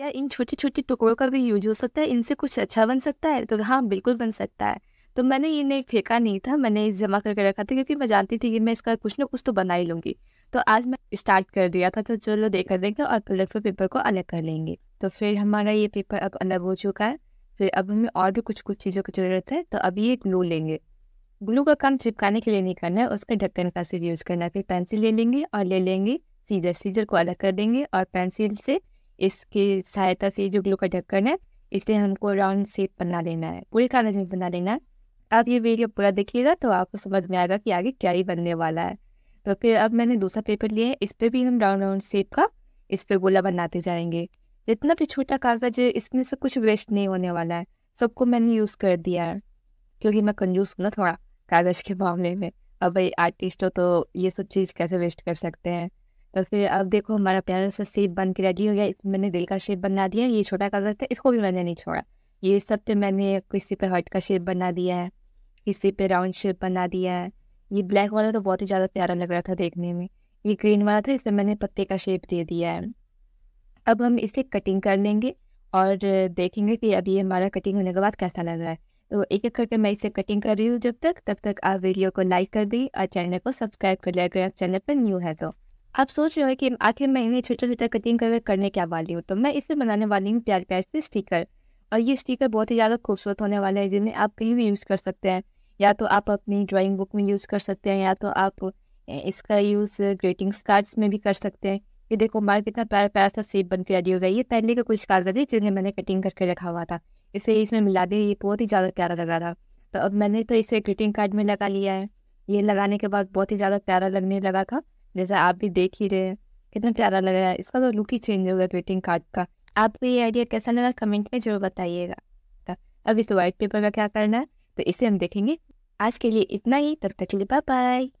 क्या इन छोटे छोटे टुकड़ों का भी यूज हो सकता है इनसे कुछ अच्छा बन सकता है तो हाँ बिल्कुल बन सकता है तो मैंने ये नहीं फेंका नहीं था मैंने जमा करके रखा था क्योंकि मैं जानती थी कि मैं इसका कुछ ना कुछ तो बना ही लूँगी तो आज मैं स्टार्ट कर दिया था तो चलो कर देंगे और कलरफुल पेपर को अलग कर लेंगे तो फिर हमारा ये पेपर अब अलग हो चुका है फिर अब हमें और भी कुछ कुछ चीज़ों की ज़रूरत है तो अब ये ग्लू लेंगे ग्लू का काम चिपकाने के लिए नहीं करना है उसका ढक्कन का सिर यूज़ करना है फिर पेंसिल ले लेंगे और ले लेंगे सीजर सीजर को अलग कर देंगे और पेंसिल से इसकी सहायता से जो ग्लू का ढक्कन है इसे हमको राउंड शेप बना लेना है पूरे कागज में बना लेना है आप ये वीडियो पूरा देखिएगा तो आपको समझ में आएगा कि आगे क्या ही बनने वाला है तो फिर अब मैंने दूसरा पेपर लिया है इस पर भी हम राउंड राउंड शेप का इस पर गोला बनाते जाएंगे जितना भी छोटा कागज़ है इसमें से कुछ वेस्ट नहीं होने वाला है सबको मैंने यूज़ कर दिया है क्योंकि मैं कंजूस हूँ ना थोड़ा कागज़ के मामले में अब भाई आर्टिस्ट हो तो ये सब चीज़ कैसे वेस्ट कर सकते हैं तो फिर अब देखो हमारा प्यारा सा सेप बन के रेडी हो गया इसमें मैंने दिल का शेप बना दिया ये छोटा कागज़ था इसको भी मैंने नहीं छोड़ा ये सब पे मैंने किसी पे हर्ट का शेप बना दिया है किसी पे राउंड शेप बना दिया है ये ब्लैक वाला तो बहुत ही ज़्यादा प्यारा लग रहा था देखने में ये ग्रीन वाला था इसमें मैंने पत्ते का शेप दे दिया है अब हम इसे कटिंग कर लेंगे और देखेंगे कि अभी हमारा कटिंग होने के बाद कैसा लग रहा है तो एक एक करके मैं इसे कटिंग कर रही हूँ जब तक तब तक आप वीडियो को लाइक कर दी और चैनल को सब्सक्राइब कर लिया अगर आप चैनल पर न्यू है तो आप सोच रहे हो कि आखिर मैं इन्हें छोटा छोटा कटिंग करके करने क्या वाली हूँ तो मैं इसे बनाने वाली हूँ प्यार प्यार से स्टिकर और ये स्टिकर बहुत ही ज़्यादा खूबसूरत होने वाले हैं जिन्हें आप कहीं भी यूज़ कर सकते हैं या तो आप अपनी ड्राइंग बुक में यूज़ कर सकते हैं या तो आप इसका यूज़ ग्रीटिंग्स कार्ड्स में भी कर सकते हैं ये देखो मार कितना प्यारा प्यारा सा सेप बन के रेडी हो गया ये पहले के कुछ कागज़ है जिन्हें मैंने कटिंग करके रखा हुआ था इसे इसमें मिला दिया ये बहुत ही ज़्यादा प्यारा लग रहा था तो अब मैंने तो इसे ग्रीटिंग कार्ड में लगा लिया है ये लगाने के बाद बहुत ही ज़्यादा प्यारा लगने लगा था जैसा आप भी देख ही रहे हैं कितना प्यारा लग रहा है इसका तो लुक ही चेंज हो गया ग्रीटिंग कार्ड का आपको ये आइडिया कैसा लगा कमेंट में जरूर बताइएगा अब इस व्हाइट पेपर का क्या करना है तो इसे हम देखेंगे आज के लिए इतना ही तब तक के लिए बाय